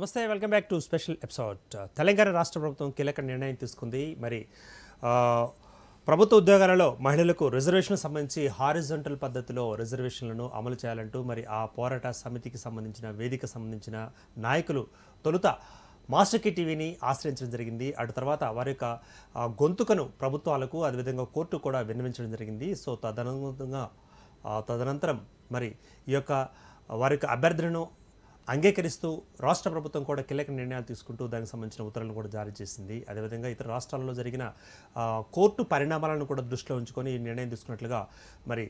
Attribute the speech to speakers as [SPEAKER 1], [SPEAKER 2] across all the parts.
[SPEAKER 1] నమస్తే welcome back to special episode Telangana రాష్ట్ర ప్రభుత్వం కీలక నిర్ణయం తీసుకుంది మరి ప్రభుత్వ ఉద్యోగాలలో మహిళలకు రిజర్వేషన్ సంబంధించి హారిజంటల్ పద్ధతిలో రిజర్వేషన్లను అమలు చేయాలంటూ మరి ఆ పోరాట సమితికి సంబంధించిన వేదిక సంబంధించిన నాయకులు తొలుత మాస్టర్ కి టీవీని ఆశ్రయించడం జరిగింది అటు తర్వాత వారి యొక్క గొంతుకను ప్రభుత్వాలకు అదేవిధంగా కోర్టు కూడా విన్నవించడం జరిగింది సో తదనుగుణంగా తదనంతరం మరి ఈ యొక్క వారి యొక్క అభ్యర్థులను అంగీకరిస్తూ రాష్ట్ర ప్రభుత్వం కూడా కీలక నిర్ణయాలు తీసుకుంటూ దానికి సంబంధించిన ఉత్తర్వులను కూడా జారీ చేసింది అదేవిధంగా ఇతర రాష్ట్రాల్లో జరిగిన కోర్టు పరిణామాలను కూడా దృష్టిలో ఉంచుకొని ఈ నిర్ణయం తీసుకున్నట్లుగా మరి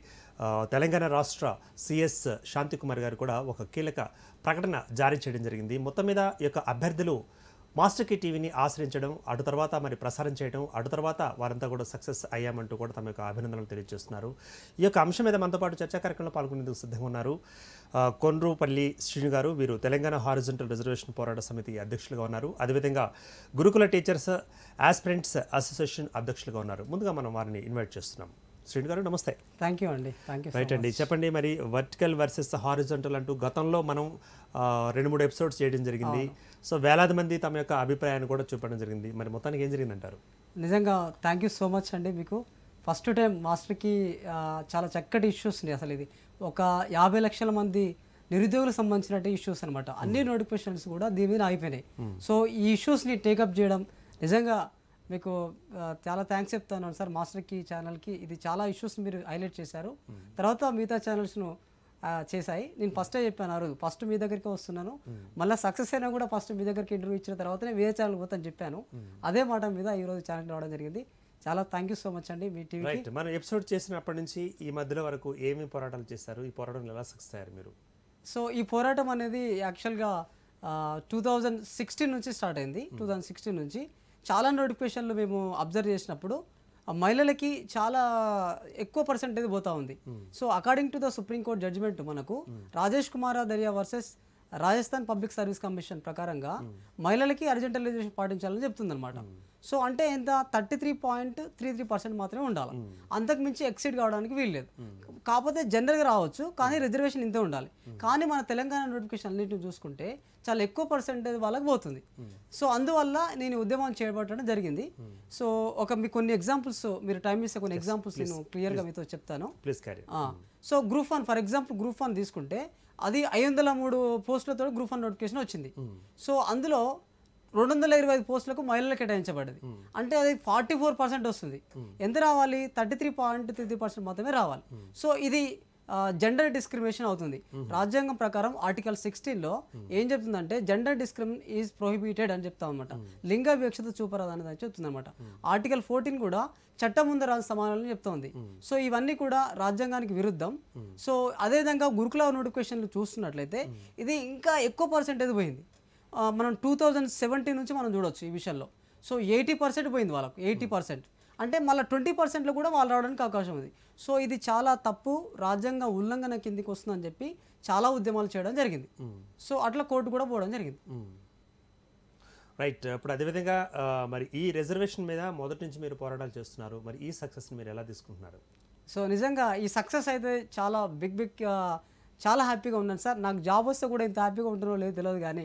[SPEAKER 1] తెలంగాణ రాష్ట్ర సిఎస్ శాంతికుమార్ గారు కూడా ఒక కీలక ప్రకటన జారీ చేయడం జరిగింది మొత్తం మీద ఈ యొక్క అభ్యర్థులు మాస్టర్ టీవీని ఆశ్రయించడం అటు తర్వాత మరి ప్రసారం చేయడం అటు తర్వాత వారంతా కూడా సక్సెస్ అయ్యామంటూ కూడా తమ యొక్క అభినందనలు తెలియజేస్తున్నారు ఈ యొక్క అంశం మీద మనతో పాటు చర్చా కార్యక్రమంలో పాల్గొనేందుకు సిద్ధంగా ఉన్నారు కొన్రూపల్లి శ్రీను గారు వీరు తెలంగాణ హారిజంటల్ రిజర్వేషన్ పోరాట సమితి అధ్యక్షులుగా ఉన్నారు అదేవిధంగా గురుకుల టీచర్స్ ఆస్పిరెంట్స్ అసోసియేషన్ అధ్యక్షులుగా ఉన్నారు ముందుగా మనం వారిని ఇన్వైట్ చేస్తున్నాం శ్రీను గారు నమస్తే
[SPEAKER 2] థ్యాంక్ యూ అండి థ్యాంక్ యూ రైట్ అండి
[SPEAKER 1] చెప్పండి మరి వర్టికల్ వర్సెస్ హారిజంటల్ అంటూ గతంలో మనం రెండు మూడు ఎపిసోడ్స్ చేయడం జరిగింది సో వేలాది మంది తమ యొక్క అభిప్రాయాన్ని కూడా చూపడం జరిగింది మరి మొత్తానికి ఏం జరిగింది అంటారు
[SPEAKER 2] నిజంగా థ్యాంక్ యూ సో మచ్ అండి మీకు ఫస్ట్ టైం మాస్టర్కి చాలా చక్కటి ఇష్యూస్ని అసలు ఇది ఒక యాభై లక్షల మంది నిరుద్యోగులకు సంబంధించిన ఇష్యూస్ అనమాట అన్ని నోటిఫికేషన్స్ కూడా దీని మీద ఆగిపోయినాయి సో ఈ ఇష్యూస్ని టేకప్ చేయడం నిజంగా మీకు చాలా థ్యాంక్స్ చెప్తున్నాను సార్ మాస్టర్కి ఛానల్కి ఇది చాలా ఇష్యూస్ మీరు హైలైట్ చేశారు తర్వాత మిగతా ఛానల్స్ను చేశాయి నేను ఫస్టే చెప్పాను ఆ రోజు ఫస్ట్ మీ దగ్గరికి వస్తున్నాను మళ్ళీ సక్సెస్ అయినా కూడా ఫస్ట్ మీ దగ్గరికి ఇంటర్వ్యూ ఇచ్చిన తర్వాతనే వేరే ఛానల్ పోతాను చెప్పాను అదే మాట మీద ఈరోజు ఛానల్ రావడం జరిగింది చాలా థ్యాంక్ యూ సో మచ్ అండి మీ టీవీ
[SPEAKER 1] మనం ఎపిసోడ్ చేసినప్పటి నుంచి ఈ మధ్యలో వరకు ఏమి పోరాటాలు చేశారు ఈ పోరాటం ఎలా సక్సెస్ అయ్యారు మీరు
[SPEAKER 2] సో ఈ పోరాటం అనేది యాక్చువల్గా టూ థౌజండ్ సిక్స్టీన్ నుంచి స్టార్ట్ అయింది టూ థౌజండ్ సిక్స్టీన్ నుంచి చాలా నోటిఫికేషన్లు మేము అబ్జర్వ్ చేసినప్పుడు మహిళలకి చాలా ఎక్కువ పర్సెంటేజ్ పోతా ఉంది hmm. So according to the supreme court judgement మనకు hmm. Rajesh Kumar Dariya versus Rajasthan public service commission ప్రకారంగా hmm. మహిళలకి అర్జెంటలైజేషన్ పాటించాలని చెప్తుందన్నమాట సో అంటే ఎంత thirty three point three three percent మాత్రమే ఉండాలి అంతకు మించి ఎక్సైడ్ కావడానికి వీల్లేదు కాకపోతే జనరల్గా రావచ్చు కానీ రిజర్వేషన్ ఇంతే ఉండాలి కానీ మన తెలంగాణ నోటిఫికేషన్ అన్నింటిని చూసుకుంటే చాలా ఎక్కువ పర్సెంటేజ్ వాళ్ళకి పోతుంది సో అందువల్ల నేను ఉద్యమం చేపట్టడం జరిగింది సో ఒక మీకు కొన్ని ఎగ్జాంపుల్స్ మీరు టైం ఇస్తే కొన్ని ఎగ్జాంపుల్స్ నేను క్లియర్గా మీతో చెప్తాను so group one for example group one తీసుకుంటే అది ఐదు వందల మూడు పోస్టులతో గ్రూప్ వన్ నోటిఫికేషన్ వచ్చింది సో అందులో రెండు వందల ఇరవై ఐదు పోస్టులకు మహిళలు కేటాయించబడింది అంటే అది ఫార్టీ ఫోర్ పర్సెంట్ వస్తుంది ఎంత రావాలి thirty three point three percent మాత్రమే రావాలి సో ఇది జెండర్ డిస్క్రిమినేషన్ అవుతుంది రాజ్యాంగం ప్రకారం ఆర్టికల్ సిక్స్టీన్లో ఏం చెప్తుందంటే జెండర్ డిస్క్రిమిన్ ఈజ్ ప్రొహిబిటెడ్ అని చెప్తాం అనమాట లింగ వివక్షత చూపరాదని అని చెప్తుంది అనమాట ఆర్టికల్ ఫోర్టీన్ కూడా చట్టం ముందు రాని సమానాలని చెప్తోంది సో ఇవన్నీ కూడా రాజ్యాంగానికి విరుద్ధం సో అదేవిధంగా గురుకుల నోటిఫికేషన్లు చూస్తున్నట్లయితే ఇది ఇంకా ఎక్కువ పర్సెంటేజ్ పోయింది మనం టూ థౌజండ్ సెవెంటీ నుంచి మనం చూడొచ్చు ఈ విషయంలో సో ఎయిటీ పర్సెంట్ పోయింది వాళ్ళకు ఎయిటీ పర్సెంట్ అంటే మళ్ళీ ట్వంటీ పర్సెంట్లో కూడా వాళ్ళు రావడానికి అవకాశం ఉంది సో ఇది చాలా తప్పు రాజ్యాంగ ఉల్లంఘన కిందికి వస్తుందని చెప్పి చాలా ఉద్యమాలు చేయడం జరిగింది సో అట్లా కోర్టు కూడా పోవడం జరిగింది
[SPEAKER 1] రైట్ ఇప్పుడు అదేవిధంగా మరి ఈ రిజర్వేషన్ మీద మొదటి నుంచి మీరు పోరాటాలు చేస్తున్నారు మరి ఈ సక్సెస్ని మీరు ఎలా తీసుకుంటున్నారు
[SPEAKER 2] సో నిజంగా ఈ సక్సెస్ అయితే చాలా బిగ్ బిగ్ చాలా హ్యాపీగా ఉన్నాను సార్ నాకు జాబ్ వస్తే కూడా ఇంత హ్యాపీగా ఉంటారో లేదో తెలియదు కానీ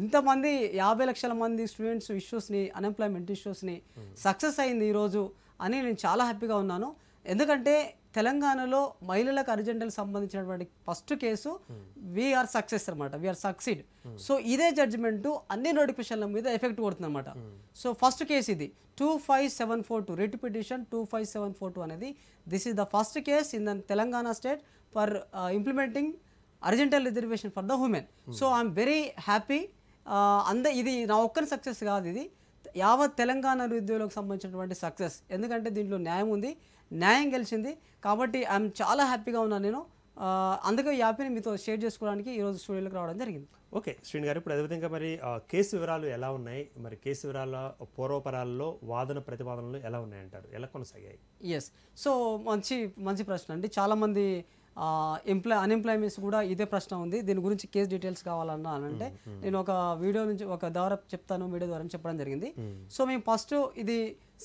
[SPEAKER 2] ఇంతమంది యాభై లక్షల మంది స్టూడెంట్స్ ఇష్యూస్ని అన్ఎంప్లాయ్మెంట్ ఇష్యూస్ని సక్సెస్ అయింది ఈరోజు అని నేను చాలా హ్యాపీగా ఉన్నాను ఎందుకంటే తెలంగాణలో మహిళలకు అర్జెంటల్ సంబంధించినటువంటి ఫస్ట్ కేసు వీఆర్ సక్సెస్ అనమాట వీఆర్ సక్సీడ్ సో ఇదే జడ్జిమెంట్ అన్ని నోటిఫికేషన్ల మీద ఎఫెక్ట్ కొడుతుంది అనమాట సో ఫస్ట్ కేసు ఇది two five seven four two writ petition two five seven four two అనేది this is the first case in the Telangana state for implementing implementing horizontal reservation for the women so I'm very happy అంద ఇది నా ఒక్కరి success కాదు ఇది యావత్ తెలంగాణ నిరుద్యోగులకు సంబంధించినటువంటి సక్సెస్ ఎందుకంటే దీంట్లో న్యాయం ఉంది న్యాయం గెలిచింది కాబట్టి ఐఎమ్ చాలా హ్యాపీగా ఉన్నాను నేను అందుకే ఈ యాప్ని మీతో షేర్ చేసుకోవడానికి ఈరోజు స్టూడియోలోకి రావడం జరిగింది
[SPEAKER 1] ఓకే శ్రీని గారు ఇప్పుడు అదేవిధంగా మరి కేసు వివరాలు ఎలా ఉన్నాయి మరి కేసు వివరాల పూర్వపరాల్లో వాదన ప్రతిపాదనలు ఎలా ఉన్నాయంటారు ఎలా కొనసాగాయి
[SPEAKER 2] ఎస్ సో మంచి మంచి ప్రశ్న అండి చాలామంది ఎంప్లాయ్ అన్ఎంప్లాయ్మెంట్స్ కూడా ఇదే ప్రశ్న ఉంది దీని గురించి కేసు డీటెయిల్స్ కావాలన్నా అంటే నేను ఒక వీడియో నుంచి ఒక ద్వారా చెప్తాను మీడియా ద్వారా చెప్పడం జరిగింది సో మేము ఫస్ట్ ఇది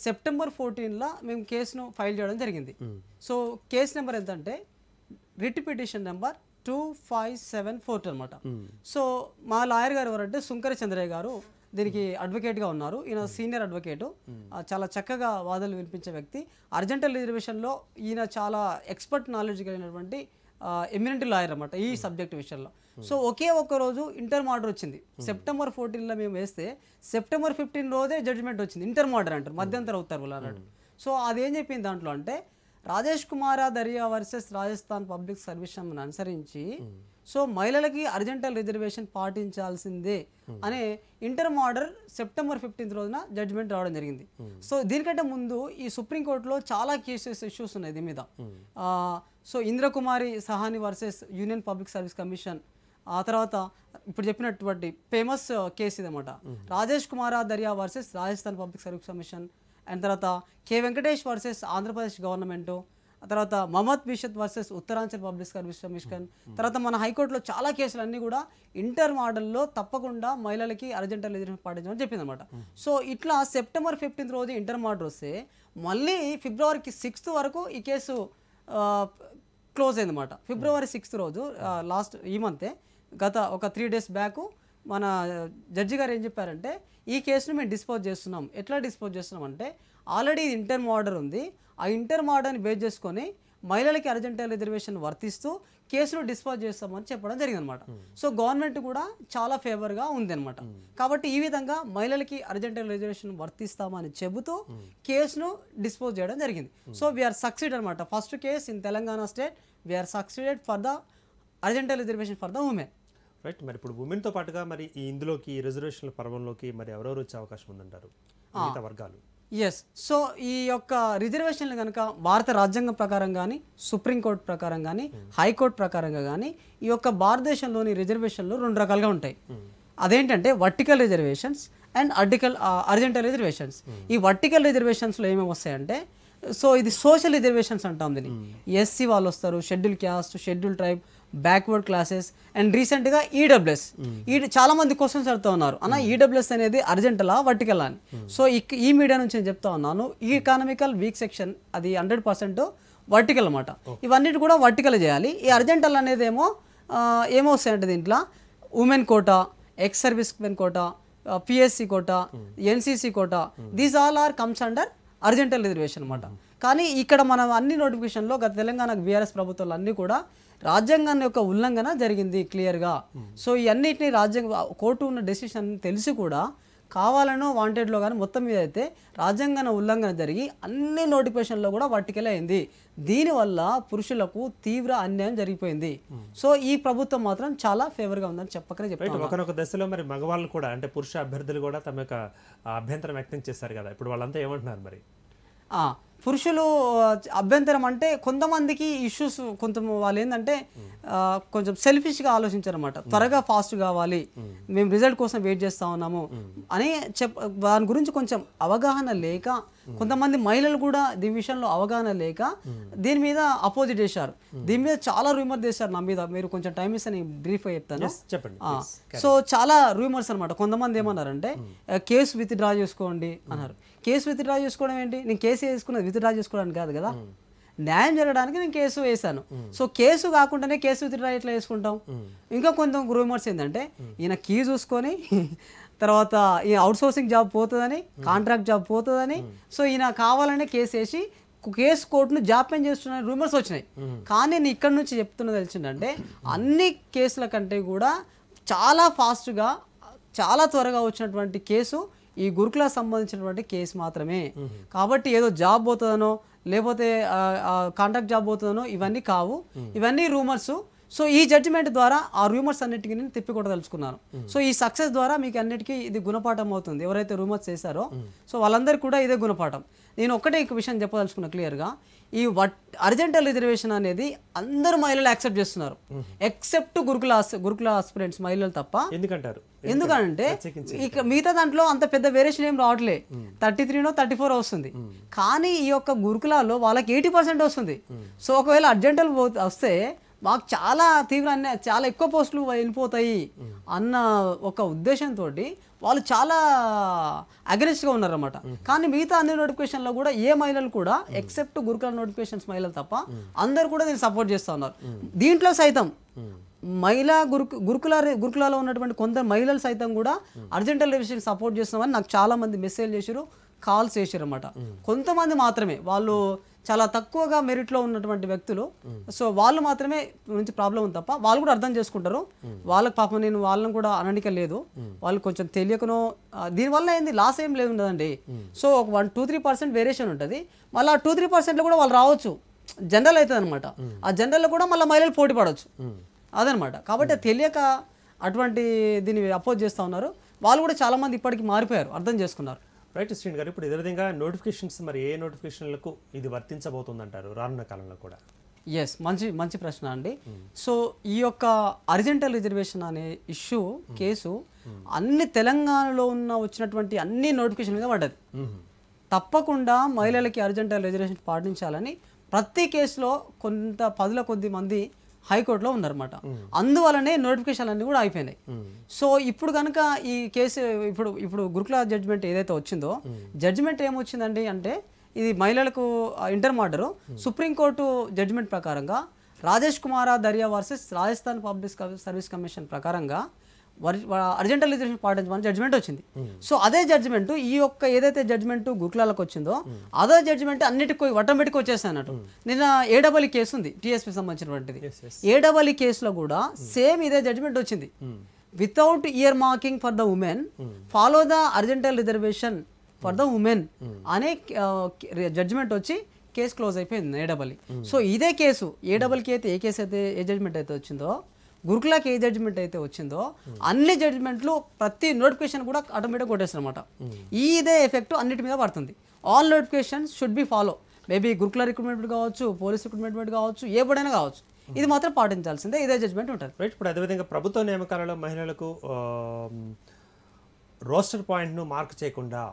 [SPEAKER 2] సెప్టెంబర్ ఫోర్టీన్లో మేము కేసును ఫైల్ చేయడం జరిగింది సో కేసు నెంబర్ ఎంతంటే writ petition number two five seven four అనమాట సో మా లాయర్ గారు ఎవరంటే శుంకర చంద్రయ్య గారు దీనికి అడ్వకేట్గా ఉన్నారు ఈయన సీనియర్ అడ్వకేటు hmm. చాలా చక్కగా వాదనలు వినిపించే వ్యక్తి అర్జెంటల్ రిజర్వేషన్లో ఈయన చాలా ఎక్స్పర్ట్ నాలెడ్జ్ కలిగినటువంటి ఎమినెంట్ లాయర్ అనమాట ఈ సబ్జెక్ట్ hmm. విషయంలో hmm. సో ఒకే ఒక్క రోజు ఇంటర్ మోడర్ వచ్చింది సెప్టెంబర్ ఫోర్టీన్లో మేము వేస్తే సెప్టెంబర్ ఫిఫ్టీన్ రోజే జడ్జిమెంట్ వచ్చింది ఇంటర్ మోడర్ అంటారు మధ్యంతర ఉత్తర్వులు అన్నట్టు సో అదేం చెప్పింది దాంట్లో అంటే Rajesh Kumara Dariya versus Rajasthan public service అనుసరించి సో మహిళలకి అర్జెంటల్ రిజర్వేషన్ పాటించాల్సిందే అనే ఇంటర్ మోడర్ సెప్టెంబర్ ఫిఫ్టీన్త్ రోజున జడ్జ్మెంట్ రావడం జరిగింది సో దీనికంటే ముందు ఈ సుప్రీంకోర్టులో చాలా కేసెస్ ఇష్యూస్ ఉన్నాయి దీని మీద so Indra Kumari Sawhney versus union public service commission ఆ తర్వాత ఇప్పుడు చెప్పినటువంటి ఫేమస్ కేసు ఇదన్నమాట Rajesh Kumar Darya versus Rajasthan public service commission and తర్వాత K Venkatesh versus Andhra Pradesh government తర్వాత Mohammed Bishat versus Uttaranchal public service commission తర్వాత మన హైకోర్టులో చాలా కేసులు అన్నీ కూడా ఇంటర్ మోడల్లో తప్పకుండా మహిళలకి అర్జెంటల్ ఎదురు పాటించమని చెప్పింది అనమాట సో ఇట్లా సెప్టెంబర్ ఫిఫ్టీన్త్ రోజు ఇంటర్ మోడల్ వస్తే మళ్ళీ ఫిబ్రవరికి సిక్స్త్ వరకు ఈ కేసు క్లోజ్ అయిందన్నమాట ఫిబ్రవరి సిక్స్త్ రోజు లాస్ట్ ఈ మంతే గత ఒక త్రీ డేస్ బ్యాకు మన జడ్జి గారు ఏం చెప్పారంటే ఈ కేసును మేము డిస్పోజ్ చేస్తున్నాం ఎట్లా డిస్పోజ్ చేస్తున్నాం అంటే ఆల్రెడీ ఇంటర్మ్ ఆర్డర్ ఉంది ఆ ఇంటర్మ్ ఆర్డర్ని బేస్ చేసుకొని మహిళలకి అర్జెంటల్ రిజర్వేషన్ వర్తిస్తూ కేసును డిస్పోజ్ చేస్తామని చెప్పడం జరిగిందనమాట hmm. సో గవర్నమెంట్ కూడా చాలా ఫేవర్గా అనమాట hmm. కాబట్టి ఈ విధంగా మహిళలకి అర్జెంటల్ రిజర్వేషన్ వర్తిస్తామని చెబుతూ hmm. కేసును డిస్పోజ్ చేయడం జరిగింది సో వీఆర్ సక్సీడ్ అనమాట first case in Telangana state we're succeeded for the horizontal
[SPEAKER 1] reservation for the women right మరి ఇప్పుడు ఉమెన్తో పాటుగా మరి ఈ ఇందులోకి రిజర్వేషన్ల పర్వంలోకి మరి ఎవరెవరు వచ్చే అవకాశం ఉందంటారు మిగతా వర్గాలు
[SPEAKER 2] ఎస్ సో ఈ యొక్క రిజర్వేషన్లు కనుక భారత రాజ్యాంగం ప్రకారం కానీ సుప్రీంకోర్టు ప్రకారం కానీ హైకోర్టు hmm. ప్రకారంగా కానీ ఈ యొక్క భారతదేశంలోని రిజర్వేషన్లు రెండు రకాలుగా ఉంటాయి hmm. అదేంటంటే vertical reservations and article horizontal reservations ఈ వర్టికల్ రిజర్వేషన్స్లో ఏమేమి వస్తాయంటే సో ఇది సోషల్ రిజర్వేషన్స్ అంటాం దీన్ని ఎస్సీ hmm. వాళ్ళు వస్తారు schedule caste schedule tribe backward classes and రీసెంట్గా ఈడబ్ల్యూఎస్ ఈ చాలా మంది క్వశ్చన్స్ అడుగుతూ ఉన్నారు అన్న ఈడబ్ల్యూఎస్ hmm. e అనేది అర్జెంటలా వర్టికలా అని hmm. సో ఈ మీడియా నుంచి నేను చెప్తా ఉన్నాను ఈ ఎకానమికల్ వీక్ సెక్షన్ అది హండ్రెడ్ పర్సెంట్ వర్టికల్ అనమాట ఇవన్నిటి కూడా వర్టికల్ చేయాలి ఈ అర్జెంటల్ అనేది ఏమో ఏమో వస్తాయంటే దీంట్లో women quota ex service men quota PSC quota NCC quota these all are comes under horizontal reservation అనమాట hmm. కానీ ఇక్కడ మనం అన్ని నోటిఫికేషన్లో గత తెలంగాణ బీఆర్ఎస్ ప్రభుత్వాలు అన్నీ కూడా రాజ్యాంగాన్ని యొక్క ఉల్లంఘన జరిగింది క్లియర్గా సో ఇవన్నిటిని రాజ్యాంగ కోర్టు ఉన్న డెసిషన్ తెలిసి కూడా కావాలనో వాంటెడ్లో కానీ మొత్తం మీద అయితే రాజ్యాంగాన ఉల్లంఘన జరిగి అన్ని నోటిఫికేషన్లో కూడా వర్టికలైంది దీనివల్ల పురుషులకు తీవ్ర అన్యాయం జరిగిపోయింది సో ఈ ప్రభుత్వం మాత్రం చాలా ఫేవర్గా ఉందని చెప్పకనే చెప్పారు ఒకనొక
[SPEAKER 1] దశలో మరి మగవాళ్ళు కూడా అంటే పురుష అభ్యర్థులు కూడా తమ యొక్క అభ్యంతరం వ్యక్తం చేశారు కదా ఇప్పుడు వాళ్ళంతా ఏమంటున్నారు మరి
[SPEAKER 2] పురుషులు అభ్యంతరం అంటే కొంతమందికి ఇష్యూస్ కొంత వాళ్ళు ఏంటంటే కొంచెం సెల్ఫిష్గా ఆలోచించారు అనమాట త్వరగా ఫాస్ట్ కావాలి మేము రిజల్ట్ కోసం వెయిట్ చేస్తా ఉన్నాము అని చెప్ దాని గురించి కొంచెం అవగాహన లేక కొంతమంది మహిళలు కూడా దీని విషయంలో అవగాహన లేక దీని మీద అపోజిట్ చేశారు దీని మీద చాలా రూమర్స్ చేశారు నా మీద మీరు కొంచెం టైం ఇస్తే నేను బ్రీఫ్ చెప్తాను చెప్పండి సో చాలా రూమర్స్ అనమాట కొంతమంది ఏమన్నారంటే కేసు విత్ డ్రా చేసుకోండి అన్నారు కేసు విత్డ్రా చేసుకోవడం ఏంటి నేను కేసు వేసుకున్నది విత్డ్రా చేసుకోవడానికి కాదు కదా న్యాయం జరగడానికి నేను కేసు వేశాను సో కేసు కాకుండానే కేసు విత్డ్రా ఎట్లా వేసుకుంటాం ఇంకా కొంత రూమర్స్ ఏంటంటే ఈయన కీ చూసుకొని తర్వాత ఈ అవుట్ సోర్సింగ్ జాబ్ పోతుందని కాంట్రాక్ట్ జాబ్ పోతుందని సో ఈయన కావాలనే కేసు వేసి కేసు కోర్టును జాప్యం చేస్తున్న రూమర్స్ వచ్చినాయి కానీ నేను ఇక్కడ నుంచి చెప్తున్నది తెలిసిందంటే అన్ని కేసుల కంటే కూడా చాలా ఫాస్ట్గా చాలా త్వరగా వచ్చినటువంటి కేసు ఈ గురుకుల సంబంధించినటువంటి కేసు మాత్రమే కాబట్టి ఏదో జాబ్ పోతుందనో లేకపోతే కాంట్రాక్ట్ జాబ్ పోతుందనో ఇవన్నీ కావు ఇవన్నీ రూమర్స్ సో ఈ జడ్జిమెంట్ ద్వారా ఆ రూమర్స్ అన్నిటికీ నేను తిప్పికొట్టదలుచుకున్నాను సో ఈ సక్సెస్ ద్వారా మీకు అన్నిటికీ ఇది గుణపాఠం అవుతుంది ఎవరైతే రూమర్స్ చేశారో సో వాళ్ళందరికీ కూడా ఇదే గుణపాఠం నేను ఒక్కటే ఒక విషయం చెప్పదలుచుకున్నా క్లియర్గా ఈ వట్ అర్జెంటల్ రిజర్వేషన్ అనేది అందరు మహిళలు యాక్సెప్ట్ చేస్తున్నారు ఎక్సెప్ట్ గురుకుల గురుకుల ఆస్పిరెంట్స్ మహిళలు తప్ప ఎందుకంటారు ఎందుకంటే ఇక మిగతా దాంట్లో అంత పెద్ద వేరియేషన్ ఏం రావట్లే థర్టీ త్రీనో థర్టీ ఫోర్ వస్తుంది కానీ ఈ యొక్క గురుకులాలో వాళ్ళకి ఎయిటీ పర్సెంట్ వస్తుంది సో ఒకవేళ అర్జెంటల్ వస్తే మాకు చాలా తీవ్ర చాలా ఎక్కువ పోస్టులు వెళ్ళిపోతాయి అన్న ఒక ఉద్దేశంతో వాళ్ళు చాలా అగ్రెసివ్గా ఉన్నారన్నమాట కానీ మిగతా అన్ని నోటిఫికేషన్లో కూడా ఏ మహిళలు కూడా ఎక్సెప్ట్ గురుకుల నోటిఫికేషన్స్ మహిళలు తప్ప అందరు కూడా దీన్ని సపోర్ట్ చేస్తూ ఉన్నారు దీంట్లో సైతం మహిళా గురుకు గురుకుల గురుకులాలో ఉన్నటువంటి కొందరు మహిళలు సైతం కూడా అర్జెంటల్ రిలేషన్ సపోర్ట్ చేస్తున్నామని నాకు చాలామంది మెసేజ్ చేశారు కాల్స్ చేశారు అనమాట కొంతమంది మాత్రమే వాళ్ళు చాలా తక్కువగా మెరిట్లో ఉన్నటువంటి వ్యక్తులు సో వాళ్ళు మాత్రమే నుంచి ప్రాబ్లం ఉంది తప్ప వాళ్ళు కూడా అర్థం చేసుకుంటారు వాళ్ళకి పాపం నేను వాళ్ళని కూడా అననిక లేదు వాళ్ళు కొంచెం తెలియకనో దీనివల్ల ఏంది లాస్ ఏం లేదు ఉండదండి సో ఒక one two three percent variation ఉంటుంది మళ్ళీ ఆ టూ త్రీ పర్సెంట్లో కూడా వాళ్ళు రావచ్చు జనరల్ అవుతుంది అనమాట ఆ జనరల్లో కూడా మళ్ళీ మహిళలు పోటీ పడవచ్చు అదనమాట కాబట్టి తెలియక అటువంటి దీన్ని అపోజ్ చేస్తూ ఉన్నారు వాళ్ళు కూడా చాలామంది ఇప్పటికి మారిపోయారు
[SPEAKER 1] అర్థం చేసుకున్నారు రైట్ శ్రీని గారు ఇప్పుడు ఇదే విధంగా నోటిఫికేషన్స్ మరి ఏ నోటిఫికేషన్లకు ఇది వర్తించబోతుందంటారు రానున్న కాలంలో కూడా
[SPEAKER 2] ఎస్ మంచి మంచి ప్రశ్న అండి hmm. సో ఈ యొక్క అర్జెంటల్ రిజర్వేషన్ అనే ఇష్యూ hmm. Case hmm. అన్ని తెలంగాణలో ఉన్న వచ్చినటువంటి అన్ని నోటిఫికేషన్ మీద పడ్డది తప్పకుండా మహిళలకి అర్జెంటల్ రిజర్వేషన్ పాటించాలని ప్రతి కేసులో కొంత పదుల కొద్ది మంది హైకోర్టులో ఉందన్నమాట అందువలనే నోటిఫికేషన్ అన్నీ కూడా అయిపోయినాయి సో ఇప్పుడు కనుక ఈ కేసు ఇప్పుడు ఇప్పుడు గురుకుల జడ్జిమెంట్ ఏదైతే వచ్చిందో జడ్జిమెంట్ ఏమొచ్చిందండి అంటే ఇది మహిళలకు ఇంటర్ మార్డరు సుప్రీంకోర్టు జడ్జిమెంట్ ప్రకారంగా Rajesh Kumar Darya versus Rajasthan public service commission ప్రకారంగా అర్జెంటలైజేషన్ పాటించమని జడ్జిమెంట్ వచ్చింది hmm. సో అదే జడ్జిమెంట్ ఈ యొక్క ఏదైతే జడ్జిమెంట్ గురుకులాలకు వచ్చిందో hmm. అదే జడ్జిమెంట్ అన్నిటికీ ఆటోమేటిక్ వచ్చేసాయి అన్నట్టు hmm. నిన్న ఏడబలి కేసు e ఉంది టీఎస్పీ సంబంధించినటువంటిది ఏడబలి కేసులో e కూడా సేమ్ ఇదే జడ్జిమెంట్ వచ్చింది without earmarking for the women follow the horizontal reservation for the women అనే జడ్జిమెంట్ వచ్చి కేసు క్లోజ్ అయిపోయింది ఏడబలి e. సో ఇదే కేసు ఏడబల్కి అయితే ఏ కేసు అయితే ఏ జడ్జిమెంట్ అయితే వచ్చిందో గురుకులాకి ఏ జడ్జిమెంట్ అయితే వచ్చిందో అన్ని జడ్జిమెంట్లు ప్రతి నోటిఫికేషన్ కూడా ఆటోమేటిక్ కొట్టేస్తారు అనమాట ఈ hmm. ఇదే ఎఫెక్ట్ అన్నిటి మీద పడుతుంది all notification should be follow maybe Gurukula recruitment కావచ్చు పోలీస్ రిక్రూట్మెంట్ కావచ్చు ఏ కావచ్చు hmm. ఇది మాత్రం పాటించాల్సిందే ఇదే జడ్జ్మెంట్ ఉంటుంది రైట్ ఇప్పుడు
[SPEAKER 1] అదేవిధంగా ప్రభుత్వ నియామకాలలో మహిళలకు రోస్టర్ పాయింట్ను మార్క్ చేయకుండా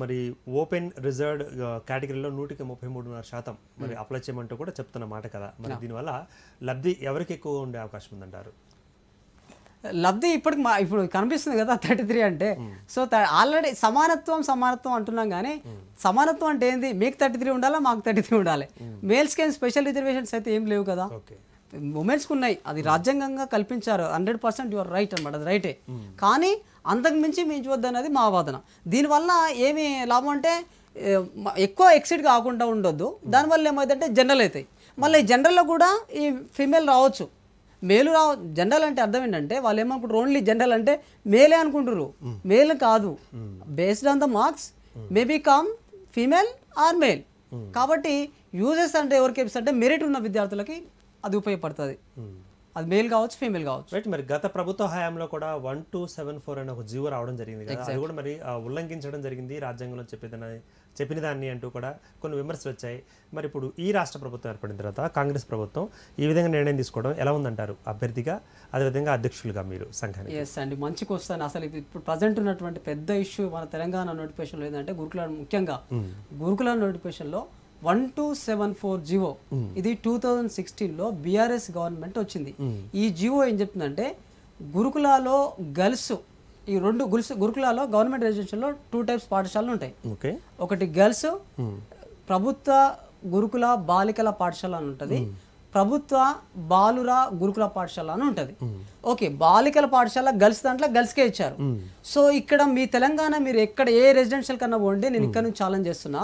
[SPEAKER 1] మరి ఓపెన్ రిజర్వ్డ్ కేటగిరీలో నూటికి ముప్పై మూడున్నర శాతం మరి అప్లై చేయమంటూ కూడా చెప్తున్న మాట కదా మరి దీనివల్ల లబ్ధి ఎవరికి ఎక్కువ ఉండే అవకాశం ఉందంటారు
[SPEAKER 2] లబ్ధి ఇప్పటికి మా ఇప్పుడు కనిపిస్తుంది కదా థర్టీ త్రీ అంటే సో ఆల్రెడీ సమానత్వం సమానత్వం అంటున్నాం కానీ సమానత్వం అంటే ఏంది మీకు థర్టీ త్రీ ఉండాలా మాకు థర్టీ త్రీ ఉండాలి మేల్స్కి స్పెషల్ రిజర్వేషన్స్ అయితే ఏం లేవు కదా ఓకే మూమెంట్స్ ఉన్నాయి అది hmm. రాజ్యాంగంగా కల్పించారు హండ్రెడ్ పర్సెంట్ యువర్ రైట్ అనమాట అది రైటే hmm. కానీ అంతకు మించి మించవద్దు అనేది మా వాదన దీనివల్ల ఏమి లాభం అంటే ఎక్కువ ఎక్సైడ్ కాకుండా ఉండొద్దు hmm. దానివల్ల ఏమవుతుందంటే జనరల్ అవుతాయి మళ్ళీ ఈ జనరల్లో కూడా ఈ ఫీమేల్ రావచ్చు మేలు రావ జనరల్ అంటే అర్థం ఏంటంటే వాళ్ళు ఏమనుకుంటారు ఓన్లీ జనరల్ అంటే మేలే అనుకుంటారు మేల్ కాదు based on the marks maybe come female or male కాబట్టి యూజెస్ అంటే ఎవరికి అంటే మెరిట్ ఉన్న విద్యార్థులకి
[SPEAKER 1] అది ఉపయోగపడుతుంది అది మేల్ కావచ్చు ఫీమేల్ కావచ్చు రైట్ మరి గత ప్రభుత్వ హయాంలో కూడా వన్ టూ సెవెన్ ఫోర్ అనే ఒక జీవో రావడం జరిగింది కదా అది కూడా మరి ఉల్లంఘించడం జరిగింది రాజ్యాంగంలో చెప్పేదని చెప్పిన దాన్ని అంటూ కూడా కొన్ని విమర్శలు వచ్చాయి మరి ఇప్పుడు ఈ రాష్ట్ర ప్రభుత్వం ఏర్పడిన తర్వాత కాంగ్రెస్ ప్రభుత్వం ఈ విధంగా నిర్ణయం తీసుకోవడం ఎలా ఉందంటారు అభ్యర్థిగా అదేవిధంగా అధ్యక్షులుగా మీరు సంఘానికి
[SPEAKER 2] ఎస్ అండి మంచి క్వశ్చన్ అసలు ఇప్పుడు ప్రజెంట్ ఉన్నటువంటి పెద్ద ఇష్యూ మన తెలంగాణ నోటిఫికేషన్లో ఏంటంటే గురుకుల ముఖ్యంగా గురుకుల నోటిఫికేషన్లో one two seven four GO ఇది టూ థౌజండ్ సిక్స్టీన్లో బీఆర్ఎస్ గవర్నమెంట్ వచ్చింది ఈ జివో ఏం చెప్తుందంటే గురుకులాలో గర్ల్స్ ఈ రెండు గుల్స్ గురుకులాలో గవర్నమెంట్ రెసిడెన్షియల్లో టూ టైప్స్ పాఠశాలలు ఉంటాయి ఒకటి గర్ల్స్ ప్రభుత్వ గురుకుల బాలికల పాఠశాల అని ఉంటుంది ప్రభుత్వ బాలుర గురుకుల పాఠశాల అని ఉంటుంది ఓకే బాలికల పాఠశాల గర్ల్స్ దాంట్లో గర్ల్స్కే ఇచ్చారు సో ఇక్కడ మీ తెలంగాణ మీరు ఎక్కడ ఏ రెసిడెన్షియల్ కన్నా పోండి నేను ఇక్కడ నుంచి ఛాలెంజ్ చేస్తున్నా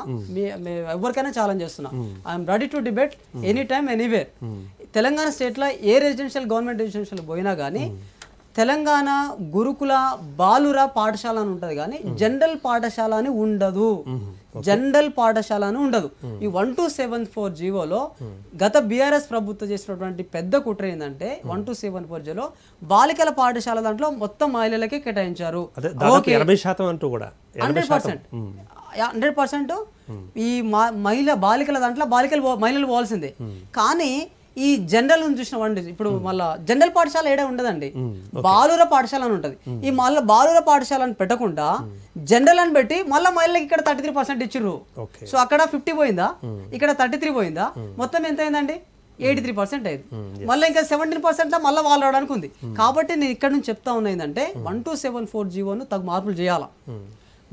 [SPEAKER 2] ఎవరికైనా ఛాలెంజ్ చేస్తున్నా I'm ready to debate any time anywhere Telangana స్టేట్లో ఏ రెసిడెన్షియల్ గవర్నమెంట్ రెసిడెన్షియల్ పోయినా కానీ తెలంగాణ గురుకుల బాలుర పాఠశాల అని ఉంటుంది కానీ జనరల్ పాఠశాల అని ఉండదు జనరల్ పాఠశాల అని ఉండదు ఈ వన్ టూ సెవెన్ ఫోర్ జీవోలో గత బీఆర్ఎస్ ప్రభుత్వం చేసినటువంటి పెద్ద కుట్ర ఏంటంటే వన్ టూ సెవెన్ ఫోర్ జీలో బాలికల పాఠశాల దాంట్లో మొత్తం మహిళలకే కేటాయించారు
[SPEAKER 1] హండ్రెడ్ పర్సెంట్
[SPEAKER 2] హండ్రెడ్ పర్సెంట్ ఈ మహిళ బాలికల దాంట్లో బాలికలు మహిళలు పోవాల్సిందే కానీ ఈ జనరల్ చూసిన వండి ఇప్పుడు మళ్ళీ జనరల్ పాఠశాల ఏడా ఉండదండి బాలుర పాఠశాల అని ఉంటుంది ఈ మళ్ళీ బాలుర అని పెట్టకుండా జనరల్ అని పెట్టి మళ్ళీ మహిళలకు ఇక్కడ థర్టీ త్రీ పర్సెంట్ ఇచ్చిర్రు సో అక్కడ ఫిఫ్టీ పోయిందా ఇక్కడ థర్టీ త్రీ పోయిందా మొత్తం ఎంత అయిందండి ఎయిటీ త్రీ పర్సెంట్
[SPEAKER 3] అయింది మళ్ళీ
[SPEAKER 2] ఇంకా సెవెంటీన్ పర్సెంట్ మళ్ళీ వాళ్ళు రావడానికి ఉంది కాబట్టి నేను ఇక్కడ నుంచి చెప్తా ఉన్న ఏంటంటే వన్ టూ సెవెన్ ఫోర్ జీవోను తగు మార్పులు చేయాలా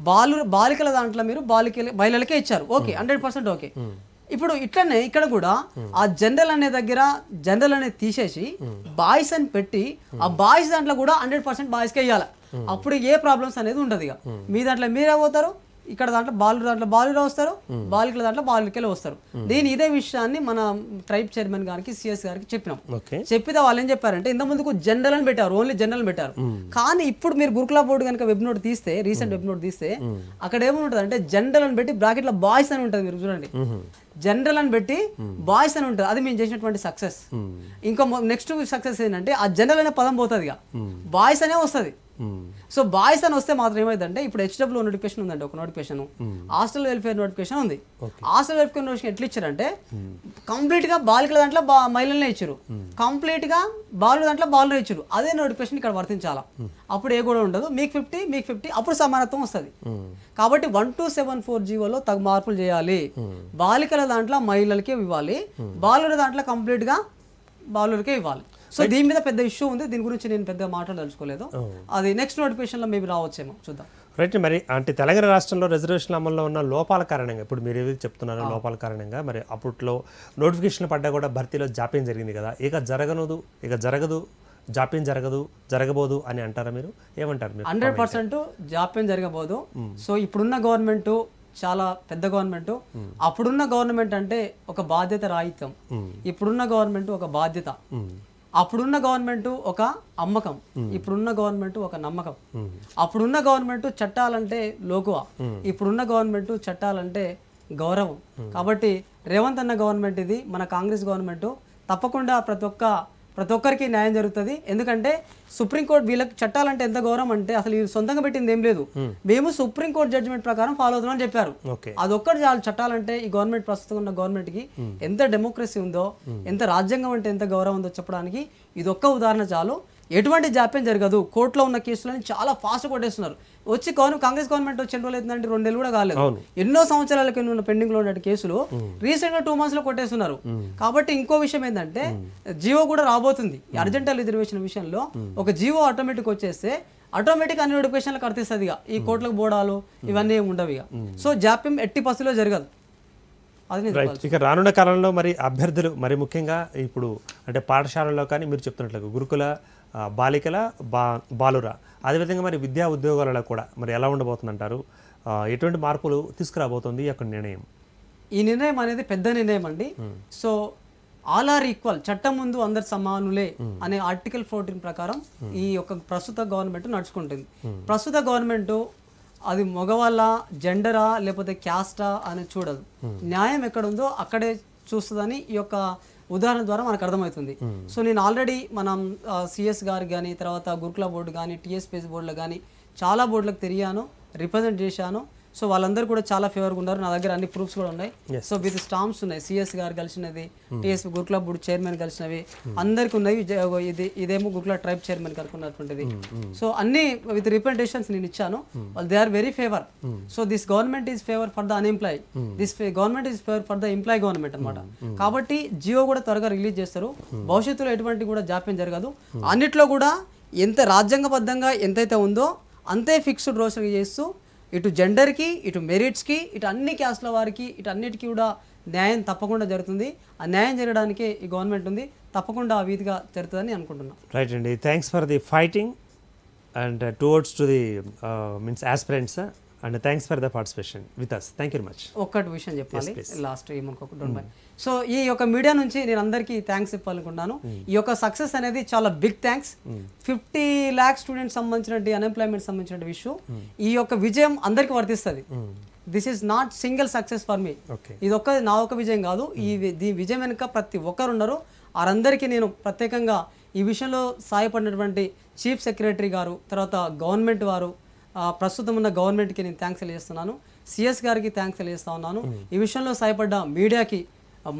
[SPEAKER 2] బాలు బాలికల దాంట్లో మీరు బాలికల మహిళలకే ఇచ్చారు ఓకే హండ్రెడ్ పర్సెంట్ ఓకే ఇప్పుడు ఇట్లనే ఇక్కడ కూడా ఆ జనరల్ అనే దగ్గర జనరల్ అనేది తీసేసి బాయ్స్ అని పెట్టి ఆ బాయ్స్ దాంట్లో కూడా హండ్రెడ్ పర్సెంట్ బాయ్స్కే ఇవ్వాలి అప్పుడు ఏ ప్రాబ్లమ్స్ అనేది ఉండదు ఇక మీ దాంట్లో మీరే పోతారు ఇక్కడ దాంట్లో బాలు దాంట్లో బాలులో వస్తారు బాలికల దాంట్లో బాలికలు వస్తారు దీని ఇదే విషయాన్ని మన ట్రైబ్ చైర్మన్ గారికి సిఎస్ గారికి చెప్పినాం చెప్పితే వాళ్ళు ఏం చెప్పారంటే ఇంత ముందుకు జనరల్ అని పెట్టారు ఓన్లీ జనరల్ పెట్టారు కానీ ఇప్పుడు మీరు గురుకుల బోర్డు కనుక వెబ్ నోట్ తీస్తే రీసెంట్ వెబ్ నోట్ తీస్తే అక్కడ ఏముంటుంది అంటే జనరల్ అని పెట్టి బ్రాకెట్ లో బాయ్స్ అని ఉంటుంది మీరు చూడండి జనరల్ అని పెట్టి బాయ్స్ అని ఉంటుంది అది మేము చేసినటువంటి సక్సెస్ ఇంకా నెక్స్ట్ సక్సెస్ ఏంటంటే ఆ జనరల్ అనే పదం పోతుంది బాయ్స్ అనే వస్తుంది సో బాయ్స్ అని వస్తే మాత్రం ఏమైందంటే ఇప్పుడు హెచ్డబ్ల్యూ నోటిఫికేషన్ ఉందండి ఒక నోటిఫికేషన్ హాస్టల్ వెల్ఫేర్ నోటిఫికేషన్ ఉంది హాస్టల్ వెల్ఫేర్ నోటిఫికేషన్ ఎట్లా ఇచ్చారంటే కంప్లీట్ గా బాలికల దాంట్లో మహిళలనే ఇచ్చారు కంప్లీట్ గా బాలు దాంట్లో బాలులే ఇచ్చారు అదే నోటిఫికేషన్ ఇక్కడ వర్తించాలా అప్పుడు ఏ కూడా ఉండదు మీకు ఫిఫ్టీ మీకు ఫిఫ్టీ అప్పుడు సమానత్వం వస్తుంది కాబట్టి వన్ టూ సెవెన్ ఫోర్ జీవోలో తగు మార్పులు చేయాలి బాలికల దాంట్లో మహిళలకే ఇవ్వాలి బాలుల దాంట్లో కంప్లీట్ గా బాలులకే ఇవ్వాలి సో దీని మీద పెద్ద ఇష్యూ ఉంది దీని గురించి నేను పెద్ద మాట్లాడదలుచుకోలేదు అది నెక్స్ట్ నోటిఫికేషన్ లో మేబీ రావచ్చేమో చూద్దాం
[SPEAKER 1] రైట్ మరి అంటే తెలంగాణ రాష్ట్రంలో రిజర్వేషన్ అమల్లో ఉన్న లోపాల కారణంగా ఇప్పుడు మీరు ఏదైతే చెప్తున్నారో లోపాల కారణంగా మరి అప్పట్లో నోటిఫికేషన్ పడ్డా కూడా భర్తీలో జాప్యం జరిగింది కదా ఇక జరగనదు ఇక జరగదు జాప్యం జరగదు జరగబోదు అని అంటారా మీరు ఏమంటారు మీరు హండ్రెడ్ పర్సెంట్
[SPEAKER 2] జాప్యం జరగబోదు సో ఇప్పుడున్న గవర్నమెంట్ చాలా పెద్ద గవర్నమెంట్ అప్పుడున్న గవర్నమెంట్ అంటే ఒక బాధ్యత రాయితం ఇప్పుడున్న గవర్నమెంట్ ఒక బాధ్యత అప్పుడున్న గవర్నమెంట్ ఒక అమ్మకం ఇప్పుడున్న గవర్నమెంట్ ఒక నమ్మకం అప్పుడున్న గవర్నమెంట్ చట్టాలంటే లోకువ ఇప్పుడున్న గవర్నమెంట్ చట్టాలంటే గౌరవం కాబట్టి రేవంత్ అన్న గవర్నమెంట్ ఇది మన కాంగ్రెస్ గవర్నమెంట్ తప్పకుండా ప్రతి ఒక్క ప్రతి ఒక్కరికి న్యాయం జరుగుతుంది ఎందుకంటే సుప్రీంకోర్టు వీళ్ళకి చట్టాలంటే ఎంత గౌరవం అంటే అసలు వీళ్ళు సొంతంగా పెట్టింది ఏం లేదు మేము సుప్రీంకోర్టు జడ్జిమెంట్ ప్రకారం ఫాలో అని చెప్పారు అదొక్కటి చాలు చట్టాలంటే ఈ గవర్నమెంట్ ప్రస్తుతం ఉన్న గవర్నమెంట్ కి ఎంత డెమోక్రసీ ఉందో ఎంత రాజ్యాంగం అంటే ఎంత గౌరవం ఉందో చెప్పడానికి ఇదొక్క ఉదాహరణ చాలు ఎటువంటి జాప్యం జరగదు కోర్టులో ఉన్న కేసులని చాలా ఫాస్ట్ కొట్టేస్తున్నారు వచ్చి కాంగ్రెస్ గవర్నమెంట్ వచ్చి ఎన్ని రెండు నెలలు కూడా కాలేదు ఎన్నో కింద ఉన్న పెండింగ్ లో ఉన్న కేసులు రీసెంట్ గా టూ మంత్స్ లో కొట్టేస్తున్నారు కాబట్టి ఇంకో విషయం ఏంటంటే జియో కూడా రాబోతుంది అర్జెంటల్ రిజర్వేషన్ విషయంలో ఒక జియో ఆటోమేటిక్ వచ్చేస్తే ఆటోమేటిక్ అన్ని నోటిఫికేషన్లు కట్టేస్తుంది ఇక ఈ కోర్టులకు బోడాలు ఇవన్నీ ఉండవు ఇక సో జాప్యం ఎట్టి పసులో జరగదు ఇక
[SPEAKER 1] రానున్న కాలంలో మరి అభ్యర్థులు మరి ముఖ్యంగా ఇప్పుడు అంటే పాఠశాలలో కానీ మీరు చెప్తున్నట్లు గురుకుల బాలికల బా బాలుర అదేవిధంగా మరి విద్యా ఉద్యోగాలలో కూడా మరి ఎలా ఉండబోతుందంటారు ఎటువంటి మార్పులు తీసుకురాబోతుంది ఈ యొక్క నిర్ణయం
[SPEAKER 2] ఈ నిర్ణయం అనేది పెద్ద నిర్ణయం అండి సో ఆల్ ఆర్ ఈక్వల్ చట్టం ముందు అందరు సమానులే అనే ఆర్టికల్ ఫోర్టీన్ ప్రకారం ఈ యొక్క ప్రస్తుత గవర్నమెంట్ నడుచుకుంటుంది ప్రస్తుత గవర్నమెంట్ అది మగవాళ్ళ జెండరా లేకపోతే క్యాస్టా అని చూడదు న్యాయం ఎక్కడుందో అక్కడే చూస్తుందని ఈ యొక్క ఉదాహరణ ద్వారా మనకు అర్థమవుతుంది సో నేను ఆల్రెడీ మనం సిఎస్ గారు కానీ తర్వాత గురుకుల బోర్డు కానీ టీఎస్పీఎస్ బోర్డులు కానీ చాలా బోర్డులకు తిరిగాను రిప్రజెంట్ చేశాను సో వాళ్ళందరూ కూడా చాలా ఫేవర్ ఉన్నారు నా దగ్గర అన్ని ప్రూఫ్స్ కూడా ఉన్నాయి సో విత్ స్టాంప్స్ ఉన్నాయి సిఎస్ గారు కలిసినది టిఎస్ గురుకుల బుడ్ చైర్మన్ కలిసినవి hmm. hmm. అందరికి ఉన్నాయి ఇది ఇదేమో గురుకుల ట్రైబ్ చైర్మన్ ఉన్నటువంటిది సో అన్ని విత్ రిప్రజెంటేషన్స్ నేను ఇచ్చాను వాళ్ళు they are very favour so this government is favour for the unemploy this government is favour for the employ government అనమాట కాబట్టి జియో కూడా త్వరగా రిలీజ్ చేస్తారు hmm. భవిష్యత్తులో ఎటువంటి కూడా జాప్యం జరగదు అన్నిట్లో కూడా ఎంత రాజ్యాంగబద్ధంగా ఎంతైతే ఉందో అంతే ఫిక్స్డ్ రోషన్ చేస్తూ ఇటు జెండర్కి ఇటు మెరిట్స్కి ఇటు అన్ని క్యాస్ట్ల వారికి ఇటు అన్నిటికీ కూడా న్యాయం తప్పకుండా జరుగుతుంది ఆ న్యాయం జరగడానికి ఈ గవర్నమెంట్ ఉంది తప్పకుండా ఆ వీధిగా జరుగుతుందని అనుకుంటున్నాం
[SPEAKER 1] రైట్ అండి thanks for the fighting and towards to the means aspirants and thanks for the participation with us thank you much
[SPEAKER 2] ఒక్కటి విషయం చెప్పాలి లాస్ట్ ఏమనుకోకుండా సో ఈ యొక్క మీడియా నుంచి నేను అందరికీ థ్యాంక్స్ చెప్పాలనుకున్నాను hmm. ఈ యొక్క సక్సెస్ అనేది చాలా big thanks fifty lakh students సంబంధించినటువంటి అన్ఎంప్లాయ్మెంట్ సంబంధించిన ఇష్యూ ఈ యొక్క విజయం అందరికీ వర్తిస్తుంది this is not single success for మీ ఇది ఒక్క నా ఒక విజయం కాదు ఈ hmm. దీని విజయం వెనుక ప్రతి ఒక్కరు ఉన్నారు వారందరికీ నేను ప్రత్యేకంగా ఈ విషయంలో సహాయపడినటువంటి చీఫ్ సెక్రటరీ గారు తర్వాత గవర్నమెంట్ వారు ప్రస్తుతం ఉన్న గవర్నమెంట్కి నేను థ్యాంక్స్ తెలియజేస్తున్నాను సిఎస్ గారికి థ్యాంక్స్ తెలియజేస్తా ఉన్నాను ఈ విషయంలో సాయపడ్డ మీడియాకి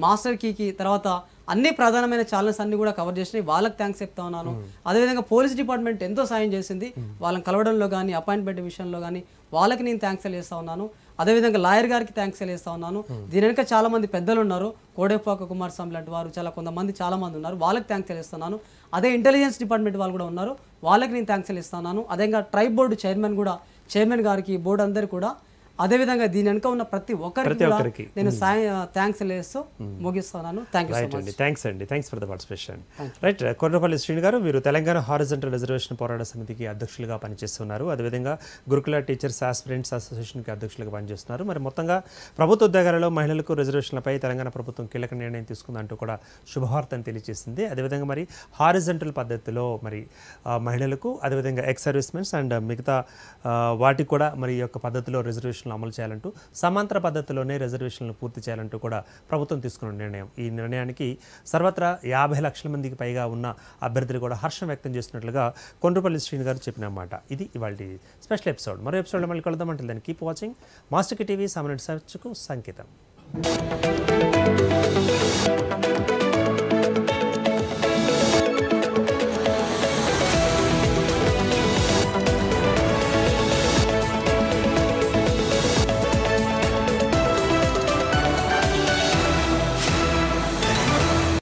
[SPEAKER 2] మాస్టర్ కీకి తర్వాత అన్ని ప్రధానమైన ఛానల్స్ అన్ని కూడా కవర్ చేసినాయి వాళ్ళకి థ్యాంక్స్ చెప్తా ఉన్నాను అదేవిధంగా పోలీస్ డిపార్ట్మెంట్ ఎంతో సాయం చేసింది వాళ్ళని కలవడంలో కానీ అపాయింట్మెంట్ విషయంలో కానీ వాళ్ళకి నేను థ్యాంక్స్ తెలియజేస్తా ఉన్నాను అదేవిధంగా లాయర్ గారికి థ్యాంక్స్ తెలియజేస్తా ఉన్నాను దీని వెనుక చాలా మంది పెద్దలు ఉన్నారు కోడేపాక కుమార్ స్వామి లాంటి వారు చాలా కొంతమంది చాలా మంది ఉన్నారు వాళ్ళకి థ్యాంక్స్ తెలియస్తున్నాను అదే ఇంటెలిజెన్స్ డిపార్ట్మెంట్ వాళ్ళు కూడా ఉన్నారు వాళ్ళకి నేను థ్యాంక్స్ తెలియజేస్తున్నాను అదేవిధంగా ట్రైబ్ బోర్డు చైర్మన్ కూడా చైర్మన్ గారికి బోర్డు అందరు కూడా అదేవిధంగా దీని వెనుక ఉన్న ప్రతి ఒక్కరికి నేను థ్యాంక్స్ లేస్తూ ముగిస్తున్నాను థ్యాంక్ యూ అండి థ్యాంక్స్
[SPEAKER 1] అండి thanks for the participation right Kondapalli Srini గారు మీరు తెలంగాణ హారిజెంటల్ రిజర్వేషన్ పోరాట సమితికి అధ్యక్షులుగా పనిచేస్తున్నారు అదేవిధంగా గురుకుల టీచర్స్ ఆస్పిరెంట్స్ అసోసియేషన్కి అధ్యక్షులుగా పనిచేస్తున్నారు మరి మొత్తంగా ప్రభుత్వ ఉద్యోగాలలో మహిళలకు రిజర్వేషన్లపై తెలంగాణ ప్రభుత్వం కీలక నిర్ణయం తీసుకుందంటూ కూడా శుభవార్తను తెలియజేసింది అదేవిధంగా మరి హారిజెంటల్ పద్ధతిలో మరి మహిళలకు అదేవిధంగా ఎక్స్ సర్వీస్మెన్స్ అండ్ మిగతా వాటికి కూడా మరి యొక్క పద్ధతిలో రిజర్వేషన్ రిజర్వేషన్లు అమలు చేయాలంటూ సమాంతర పద్ధతిలోనే రిజర్వేషన్లు పూర్తి చేయాలంటూ కూడా ప్రభుత్వం తీసుకున్న నిర్ణయం ఈ నిర్ణయానికి సర్వత్రా యాభై లక్షల మందికి పైగా ఉన్న అభ్యర్థులు కూడా హర్షం వ్యక్తం చేస్తున్నట్లుగా కొండ్రపల్లి శ్రీని గారు చెప్పిన మాట ఇది ఇవాళ స్పెషల్ ఎపిసోడ్ మరో ఎపిసోడ్లో మళ్ళీ కలుద్దాం అంటే దాన్ని కీప్ వాచింగ్ మాస్టర్కి టీవీ సంకేతం సర్చ్కు సంకేతం